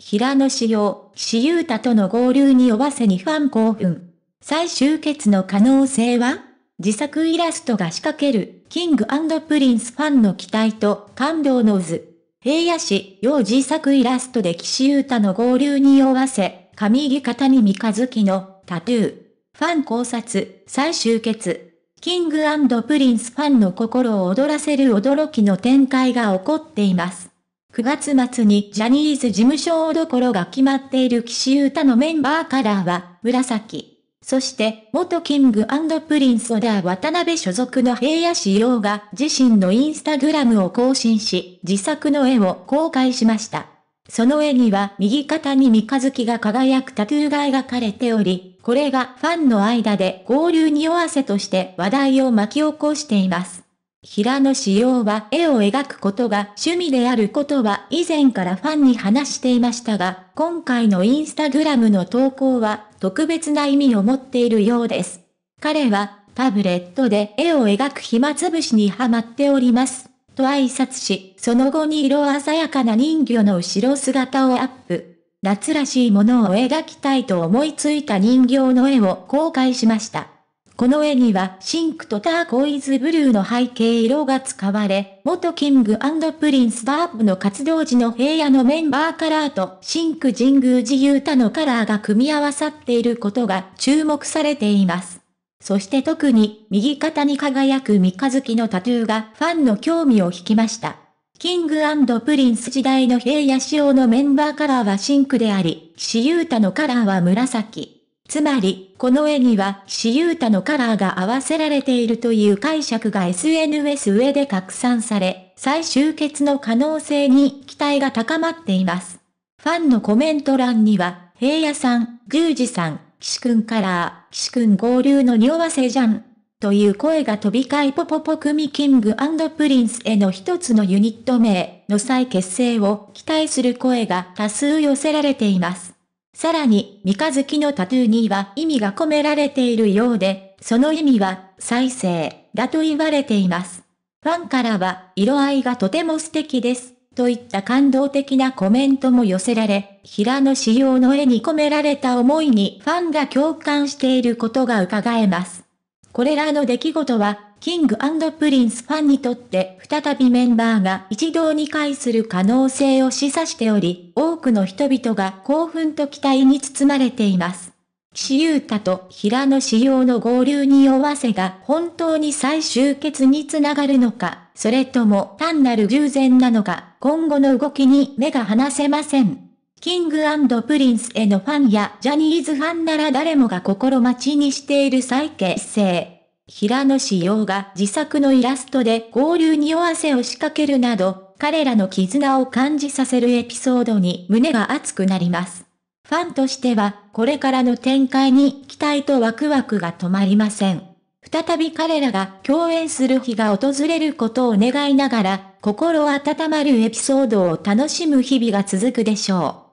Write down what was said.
平野紫耀、岸優太との合流にわせにファン興奮。再集結の可能性は自作イラストが仕掛ける、キングプリンスファンの期待と感動の渦。平野市、用自作イラストで岸優太の合流にわせ、上右方に三日月のタトゥー。ファン考察、再集結。キングプリンスファンの心を躍らせる驚きの展開が起こっています。9月末にジャニーズ事務所どころが決まっている岸優太のメンバーカラーは紫。そして、元キングプリンスオダー渡辺所属の平野志陽が自身のインスタグラムを更新し、自作の絵を公開しました。その絵には右肩に三日月が輝くタトゥーが描かれており、これがファンの間で合流におわせとして話題を巻き起こしています。平野紫耀は絵を描くことが趣味であることは以前からファンに話していましたが、今回のインスタグラムの投稿は特別な意味を持っているようです。彼はタブレットで絵を描く暇つぶしにはまっております。と挨拶し、その後に色鮮やかな人魚の後ろ姿をアップ。夏らしいものを描きたいと思いついた人形の絵を公開しました。この絵にはシンクとターコイズブルーの背景色が使われ、元キングプリンスバーブの活動時の平野のメンバーカラーとシンク神宮寺ユータのカラーが組み合わさっていることが注目されています。そして特に右肩に輝く三日月のタトゥーがファンの興味を引きました。キングプリンス時代の平野仕様のメンバーカラーはシンクであり、岸優太のカラーは紫。つまり、この絵には岸優太のカラーが合わせられているという解釈が SNS 上で拡散され、最終決の可能性に期待が高まっています。ファンのコメント欄には、平野さん、宮司さん、岸くんカラー、岸くん合流の匂わせじゃん。という声が飛び交いポポポ組キングプリンスへの一つのユニット名の再結成を期待する声が多数寄せられています。さらに、三日月のタトゥーには意味が込められているようで、その意味は、再生、だと言われています。ファンからは、色合いがとても素敵です、といった感動的なコメントも寄せられ、平野仕様の絵に込められた思いにファンが共感していることが伺えます。これらの出来事は、キングプリンスファンにとって再びメンバーが一堂に会する可能性を示唆しており、多くの人々が興奮と期待に包まれています。岸優太と平野志耀の合流に合わせが本当に最終決につながるのか、それとも単なる偶然なのか、今後の動きに目が離せません。キングプリンスへのファンやジャニーズファンなら誰もが心待ちにしている再結成。平野紫耀が自作のイラストで合流に夜汗を仕掛けるなど、彼らの絆を感じさせるエピソードに胸が熱くなります。ファンとしては、これからの展開に期待とワクワクが止まりません。再び彼らが共演する日が訪れることを願いながら、心温まるエピソードを楽しむ日々が続くでしょう。